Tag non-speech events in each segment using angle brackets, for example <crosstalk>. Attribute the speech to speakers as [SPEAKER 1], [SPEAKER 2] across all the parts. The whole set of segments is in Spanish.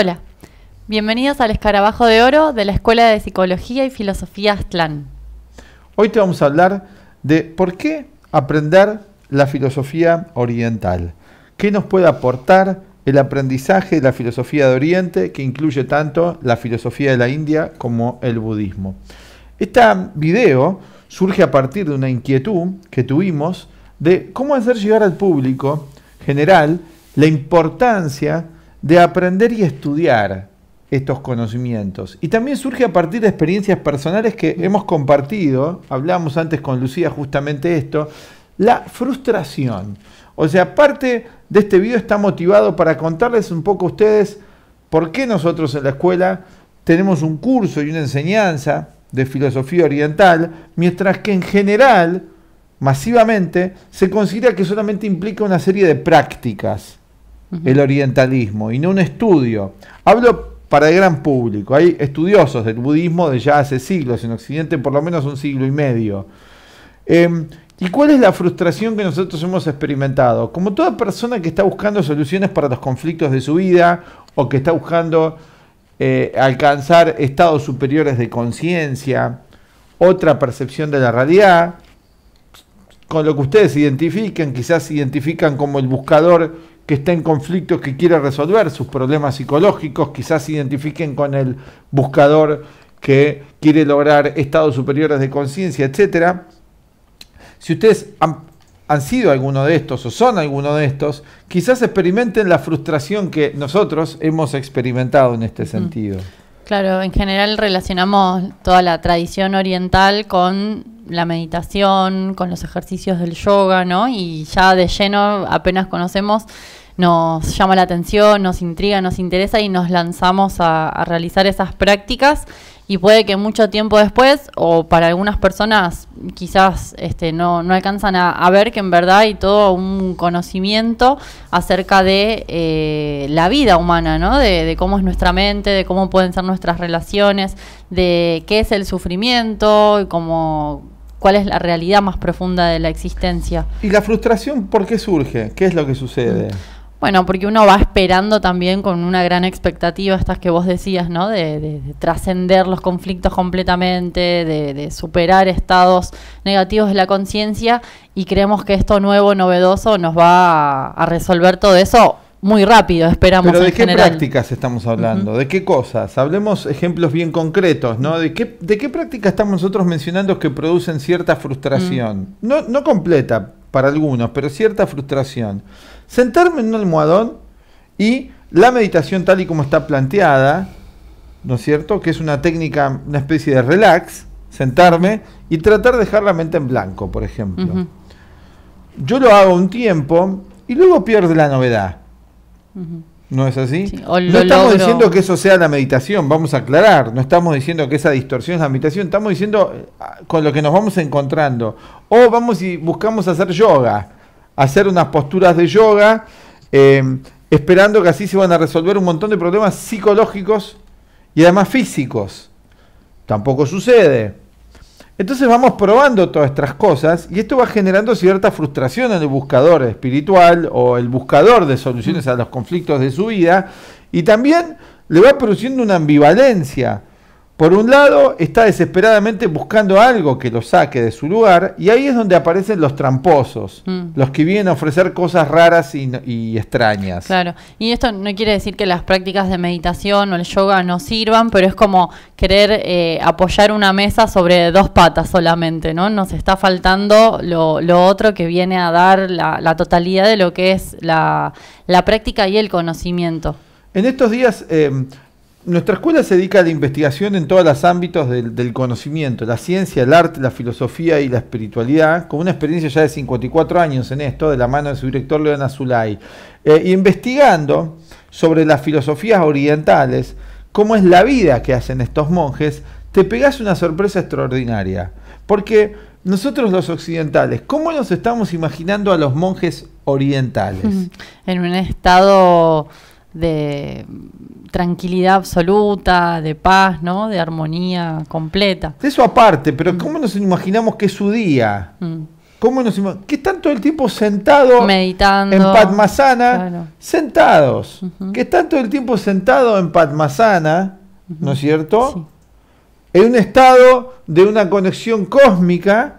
[SPEAKER 1] Hola, bienvenidos al Escarabajo de Oro de la Escuela de Psicología y Filosofía Aztlán.
[SPEAKER 2] Hoy te vamos a hablar de por qué aprender la filosofía oriental. ¿Qué nos puede aportar el aprendizaje de la filosofía de Oriente, que incluye tanto la filosofía de la India como el budismo? Este video surge a partir de una inquietud que tuvimos de cómo hacer llegar al público general la importancia de aprender y estudiar estos conocimientos. Y también surge a partir de experiencias personales que mm. hemos compartido, hablábamos antes con Lucía justamente esto, la frustración. O sea, parte de este video está motivado para contarles un poco a ustedes por qué nosotros en la escuela tenemos un curso y una enseñanza de filosofía oriental, mientras que en general, masivamente, se considera que solamente implica una serie de prácticas el orientalismo y no un estudio. Hablo para el gran público. Hay estudiosos del budismo de ya hace siglos, en Occidente por lo menos un siglo y medio. Em, ¿Y cuál es la frustración que nosotros hemos experimentado? Como toda persona que está buscando soluciones para los conflictos de su vida o que está buscando eh, alcanzar estados superiores de conciencia, otra percepción de la realidad, con lo que ustedes identifiquen, quizás se identifican como el buscador que está en conflicto, que quiere resolver sus problemas psicológicos, quizás se identifiquen con el buscador que quiere lograr estados superiores de conciencia, etc. Si ustedes han, sido alguno de estos o son alguno de estos, quizás experimenten la frustración que nosotros hemos experimentado en este mm. sentido.
[SPEAKER 1] Claro, en general relacionamos toda la tradición oriental con la meditación, con los ejercicios del yoga, ¿no? Y ya de lleno, apenas conocemos, nos llama la atención, nos intriga, nos interesa y nos lanzamos a, a realizar esas prácticas y puede que mucho tiempo después o para algunas personas quizás este, no, alcanzan a, ver que en verdad hay todo un conocimiento acerca de eh, la vida humana, ¿no? De, cómo es nuestra mente, de cómo pueden ser nuestras relaciones, de qué es el sufrimiento, y cómo, cuál es la realidad más profunda de la existencia.
[SPEAKER 2] ¿Y la frustración por qué surge? ¿Qué es lo que sucede? Mm.
[SPEAKER 1] Bueno, porque uno va esperando también con una gran expectativa, estas que vos decías, ¿no? De, trascender los conflictos completamente, de, superar estados negativos de la conciencia y creemos que esto nuevo, novedoso, nos va a, resolver todo eso muy rápido, esperamos. Pero ¿de qué prácticas
[SPEAKER 2] estamos hablando? ¿De qué cosas? Hablemos ejemplos bien concretos, ¿no? ¿De qué, de qué prácticas estamos nosotros mencionando que producen cierta frustración? Mm. no, no completa para algunos, pero cierta frustración sentarme en un almohadón y la meditación tal y como está planteada, ¿no es cierto? Que es una técnica, una especie de relax, sentarme y tratar de dejar la mente en blanco, por ejemplo. Yo lo hago un tiempo y luego pierde la novedad. ¿No es así? no estamos diciendo que eso sea la meditación, vamos a aclarar, no estamos diciendo que esa distorsión es la meditación, estamos diciendo eh, con lo que nos vamos encontrando. O vamos y buscamos hacer yoga hacer unas posturas de yoga, eh, esperando que así se van a resolver un montón de problemas psicológicos y además físicos. Tampoco sucede. Entonces vamos probando todas estas cosas y esto va generando cierta frustración en el buscador espiritual o el buscador de soluciones a los conflictos de su vida y también le va produciendo una ambivalencia por un lado, está desesperadamente buscando algo que lo saque de su lugar, y ahí es donde aparecen los tramposos, mm. los que vienen a ofrecer cosas raras y, extrañas.
[SPEAKER 1] Claro, y esto no quiere decir que las prácticas de meditación o el yoga no sirvan, pero es como querer eh, apoyar una mesa sobre dos patas solamente, ¿no? Nos está faltando lo, otro que viene a dar la, totalidad de lo que es la, práctica y el conocimiento.
[SPEAKER 2] En estos días. Eh, nuestra escuela se dedica a la investigación en todos los ámbitos del, conocimiento, la ciencia, el arte, la filosofía y la espiritualidad, con una experiencia ya de 54 años en esto, de la mano de su director León Azulay, eh, investigando sobre las filosofías orientales, cómo es la vida que hacen estos monjes, te pegas una sorpresa extraordinaria. Porque nosotros los occidentales, ¿cómo nos estamos imaginando a los monjes orientales?
[SPEAKER 1] <laughs> En un estado de tranquilidad absoluta, de paz, ¿no? De
[SPEAKER 2] armonía completa. Eso aparte, pero ¿cómo nos imaginamos que es su día? Mm. ¿Cómo nos imaginamos que están todo el tiempo sentados meditando en Padmasana, sentados, que están todo el tiempo sentados en Padmasana, ¿no es cierto? En un estado de una conexión cósmica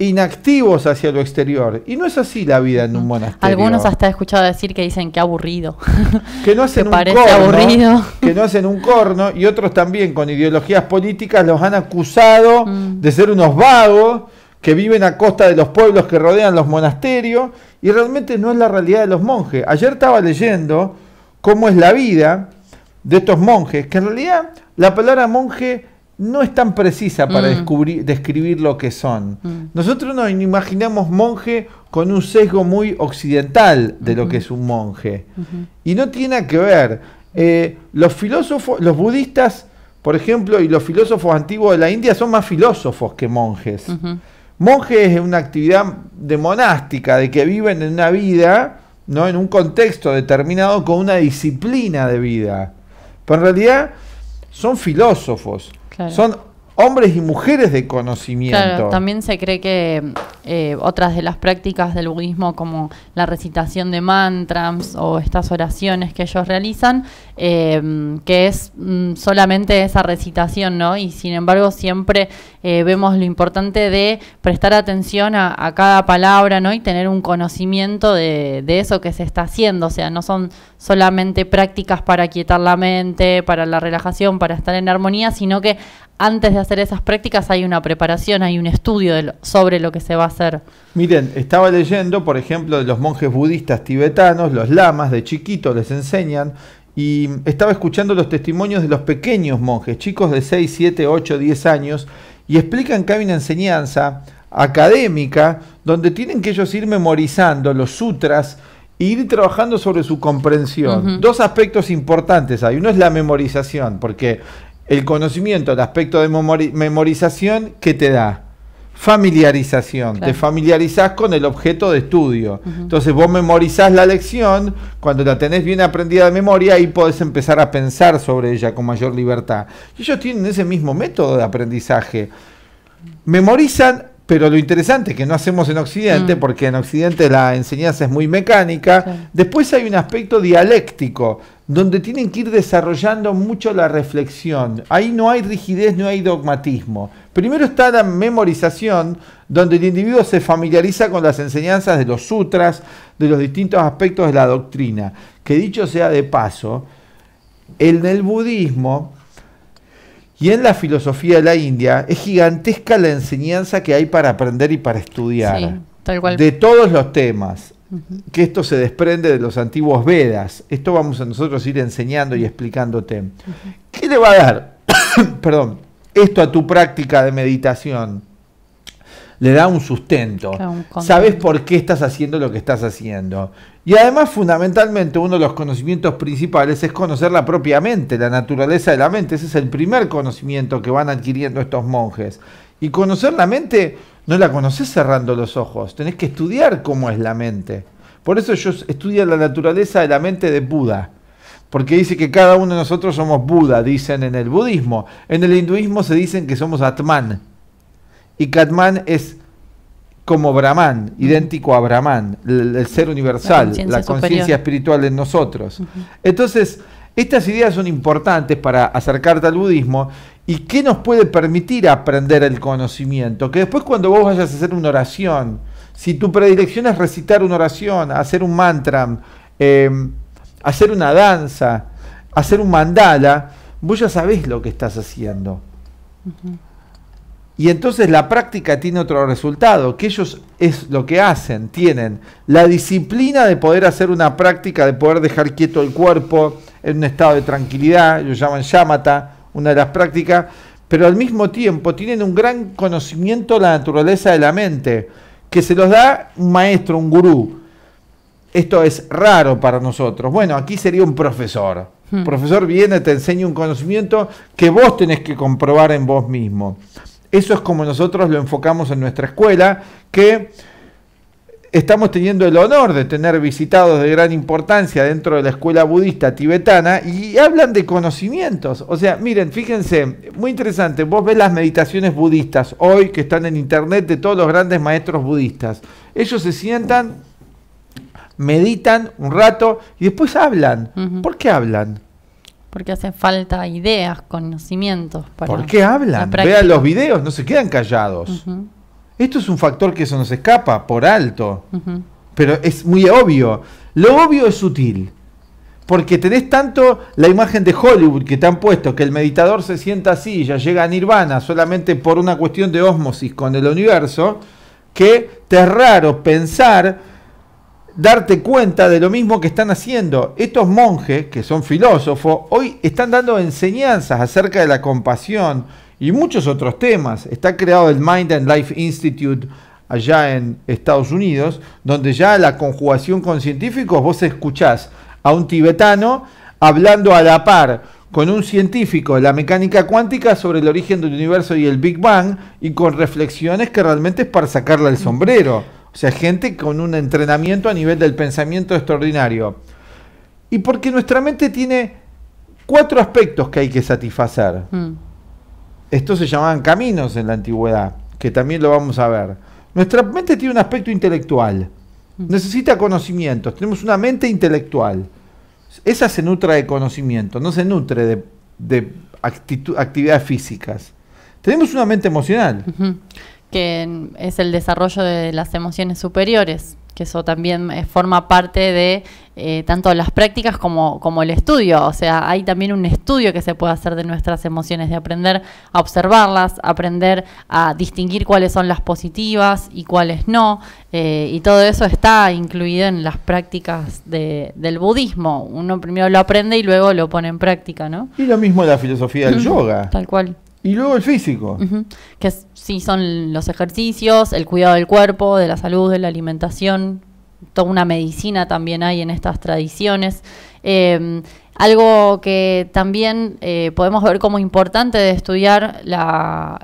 [SPEAKER 2] inactivos hacia lo exterior. Y no es así la vida en un monasterio. Algunos
[SPEAKER 1] hasta he escuchado decir que dicen que aburrido.
[SPEAKER 2] <laughs> que no hacen un corno, Que no hacen un corno. Y otros también con ideologías políticas los han acusado de ser unos vagos que viven a costa de los pueblos que rodean los monasterios. Y realmente no es la realidad de los monjes. Ayer estaba leyendo cómo es la vida de estos monjes, que en realidad la palabra monje no es tan precisa para mm. descubrir, describir lo que son. Mm. Nosotros nos imaginamos monje con un sesgo muy occidental de lo que es un monje. Y no tiene que ver. Eh, los filósofos, los budistas, por ejemplo, y los filósofos antiguos de la India son más filósofos que monjes. Monje es una actividad de monástica, de que viven en una vida, ¿no? en un contexto determinado, con una disciplina de vida. Pero en realidad son filósofos. Son hombres y mujeres de conocimiento. también
[SPEAKER 1] se cree que eh, otras de las prácticas del budismo como la recitación de mantras o estas oraciones que ellos realizan, eh, que es mm, solamente esa recitación, ¿no? Y sin embargo siempre eh, vemos lo importante de prestar atención a, cada palabra, ¿no? Y tener un conocimiento de, eso que se está haciendo, o sea, no son solamente prácticas para quietar la mente, para la relajación, para estar en armonía, sino que antes de hacer esas prácticas hay una preparación, hay un estudio sobre lo que se va a
[SPEAKER 2] Miren, estaba leyendo, por ejemplo, de los monjes budistas tibetanos, los lamas de chiquito les enseñan, y estaba escuchando los testimonios de los pequeños monjes, chicos de 6, 7, 8, 10 años, y explican que hay una enseñanza académica donde tienen que ellos ir memorizando los sutras, e ir trabajando sobre su comprensión. Dos aspectos importantes hay. Uno es la memorización, porque el conocimiento, el aspecto de memorización, ¿qué te da? familiarización. Te familiarizás con el objeto de estudio. Entonces vos memorizás la lección, cuando la tenés bien aprendida de memoria, ahí podés empezar a pensar sobre ella con mayor libertad. Y ellos tienen ese mismo método de aprendizaje. Memorizan, pero lo interesante que no hacemos en Occidente, mm. porque en Occidente la enseñanza es muy mecánica, después hay un aspecto dialéctico donde tienen que ir desarrollando mucho la reflexión. Ahí no hay rigidez, no hay dogmatismo. Primero está la memorización, donde el individuo se familiariza con las enseñanzas de los sutras, de los distintos aspectos de la doctrina. Que dicho sea de paso, en el budismo y en la filosofía de la India es gigantesca la enseñanza que hay para aprender y para estudiar. tal De todos los temas que esto se desprende de los antiguos Vedas. Esto vamos a nosotros ir enseñando y explicándote. ¿Qué le va a dar, <coughs> perdón, esto a tu práctica de meditación? Le da un sustento. Sabes por qué estás haciendo lo que estás haciendo. Y además, fundamentalmente, uno de los conocimientos principales es conocer la propia mente, la naturaleza de la mente. Ese es el primer conocimiento que van adquiriendo estos monjes. Y conocer la mente no la conoces cerrando los ojos, tenés que estudiar cómo es la mente. Por eso yo estudio la naturaleza de la mente de Buda, porque dice que cada uno de nosotros somos Buda, dicen en el budismo. En el hinduismo se dicen que somos Atman, y que Atman es como Brahman, idéntico a Brahman, el, ser universal, la conciencia espiritual en nosotros. Entonces, estas ideas son importantes para acercarte al budismo y qué nos puede permitir aprender el conocimiento. Que después cuando vos vayas a hacer una oración, si tu predilección es recitar una oración, hacer un mantra, em, hacer una danza, hacer un mandala, vos ya sabés lo que estás haciendo. Y entonces la práctica tiene otro resultado, que ellos es lo que hacen, tienen la disciplina de poder hacer una práctica, de poder dejar quieto el cuerpo, en un estado de tranquilidad, lo llaman yamata, una de las prácticas, pero al mismo tiempo tienen un gran conocimiento de la naturaleza de la mente, que se los da un maestro, un gurú. Esto es raro para nosotros. Bueno, aquí sería un profesor. Hmm. Un Profesor viene, te enseña un conocimiento que vos tenés que comprobar en vos mismo. Eso es como nosotros lo enfocamos en nuestra escuela, que Estamos teniendo el honor de tener visitados de gran importancia dentro de la escuela budista tibetana y hablan de conocimientos. O sea, miren, fíjense, muy interesante, vos ves las meditaciones budistas hoy que están en internet de todos los grandes maestros budistas. Ellos se sientan, meditan un rato y después hablan. ¿Por qué hablan?
[SPEAKER 1] Porque hacen falta ideas, conocimientos. Para ¿Por qué hablan? Vean los
[SPEAKER 2] videos, no se quedan callados. Esto es un factor que se nos escapa por alto, pero es muy obvio. Lo obvio es sutil, porque tenés tanto la imagen de Hollywood que te han puesto, que el meditador se sienta así, y ya llega a nirvana solamente por una cuestión de ósmosis con el universo, que te es raro pensar darte cuenta de lo mismo que están haciendo. Estos monjes, que son filósofos, hoy están dando enseñanzas acerca de la compasión, y muchos otros temas. Está creado el Mind and Life Institute allá en Estados Unidos, donde ya la conjugación con científicos, vos escuchás a un tibetano hablando a la par con un científico de la mecánica cuántica sobre el origen del universo y el Big Bang, y con reflexiones que realmente es para sacarle el sombrero. O sea, gente con un entrenamiento a nivel del pensamiento extraordinario. Y porque nuestra mente tiene cuatro aspectos que hay que satisfacer. Mm. Estos se llamaban caminos en la antigüedad, que también lo vamos a ver. Nuestra mente tiene un aspecto intelectual. Mm. Necesita conocimientos. Tenemos una mente intelectual. Esa se nutre de conocimiento, no se nutre de, actividades físicas. Tenemos una mente emocional.
[SPEAKER 1] Que es el desarrollo de las emociones superiores que eso también eh, forma parte de eh, tanto las prácticas como, el estudio. O sea, hay también un estudio que se puede hacer de nuestras emociones, de aprender a observarlas, aprender a distinguir cuáles son las positivas y cuáles no. Eh, y todo eso está incluido en las prácticas de, del budismo. Uno primero lo aprende y luego lo pone en práctica, ¿no?
[SPEAKER 2] Y lo mismo la filosofía del mm. yoga. Tal cual. Y luego el físico.
[SPEAKER 1] Que sí, son los ejercicios, el cuidado del cuerpo, de la salud, de la alimentación. Toda una medicina también hay en estas tradiciones. Em, algo que también eh, podemos ver como importante de estudiar la,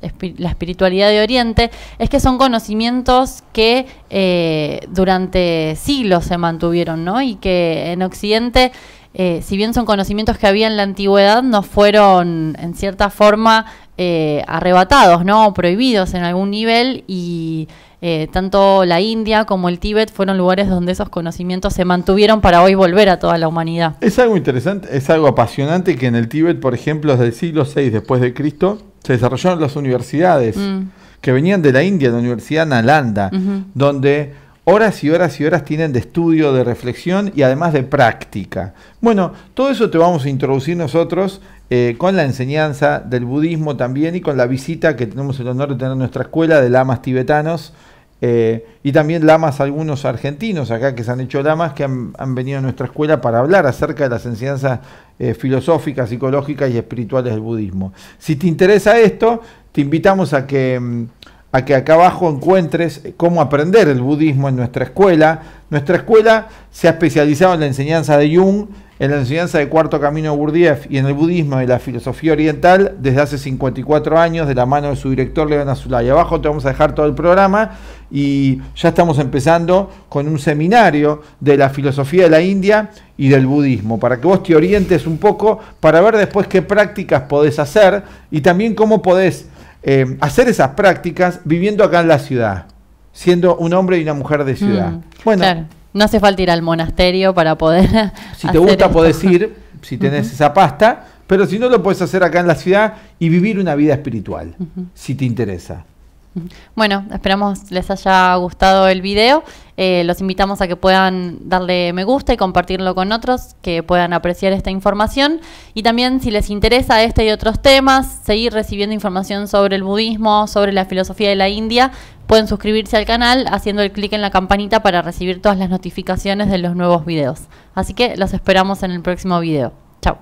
[SPEAKER 1] espiritualidad de Oriente es que son conocimientos que eh, durante siglos se mantuvieron, ¿no? Y que en Occidente eh, si bien son conocimientos que había en la antigüedad, no fueron en cierta forma eh, arrebatados, ¿no? prohibidos en algún nivel y eh, tanto la India como el Tíbet fueron lugares donde esos conocimientos se mantuvieron para hoy volver a toda la
[SPEAKER 2] humanidad. Es algo interesante, es algo apasionante que en el Tíbet, por ejemplo, desde el siglo VI después de Cristo, se desarrollaron las universidades mm. que venían de la India, la Universidad Nalanda, donde horas y horas y horas tienen de estudio, de reflexión y además de práctica. Bueno, todo eso te vamos a introducir nosotros eh, con la enseñanza del budismo también y con la visita que tenemos el honor de tener nuestra escuela de lamas tibetanos. Eh, y también lamas algunos argentinos acá que se han hecho lamas que han, venido a nuestra escuela para hablar acerca de las enseñanzas eh, filosóficas, psicológicas y espirituales del budismo. Si te interesa esto, te invitamos a que mm, a que acá abajo encuentres eh, cómo aprender el budismo en nuestra escuela. Nuestra escuela se ha especializado en la enseñanza de Jung, en la enseñanza de Cuarto Camino Gurdjieff y en el budismo y la filosofía oriental desde hace 54 años de la mano de su director León Azulay. Abajo te vamos a dejar todo el programa y ya estamos empezando con un seminario de la filosofía de la India y del budismo, para que vos te orientes un poco para ver después qué prácticas podés hacer y también cómo podés eh, hacer esas prácticas viviendo acá en la ciudad, siendo un hombre y una mujer de ciudad. Mm,
[SPEAKER 1] bueno, no hace falta ir al monasterio para poder. <laughs>
[SPEAKER 2] Si te gusta, puedes ir, <laughs> si tenés esa pasta, pero si no, lo puedes hacer acá en la ciudad y vivir una vida espiritual, si te interesa.
[SPEAKER 1] <laughs> Bueno, esperamos les haya gustado el video. Eh, los invitamos a que puedan darle me gusta y compartirlo con otros que puedan apreciar esta información. Y también si les interesa este y otros temas, seguir recibiendo información sobre el budismo, sobre la filosofía de la India, pueden suscribirse al canal haciendo el clic en la campanita para recibir todas las notificaciones de los nuevos videos. Así que los esperamos en el próximo video. Chao.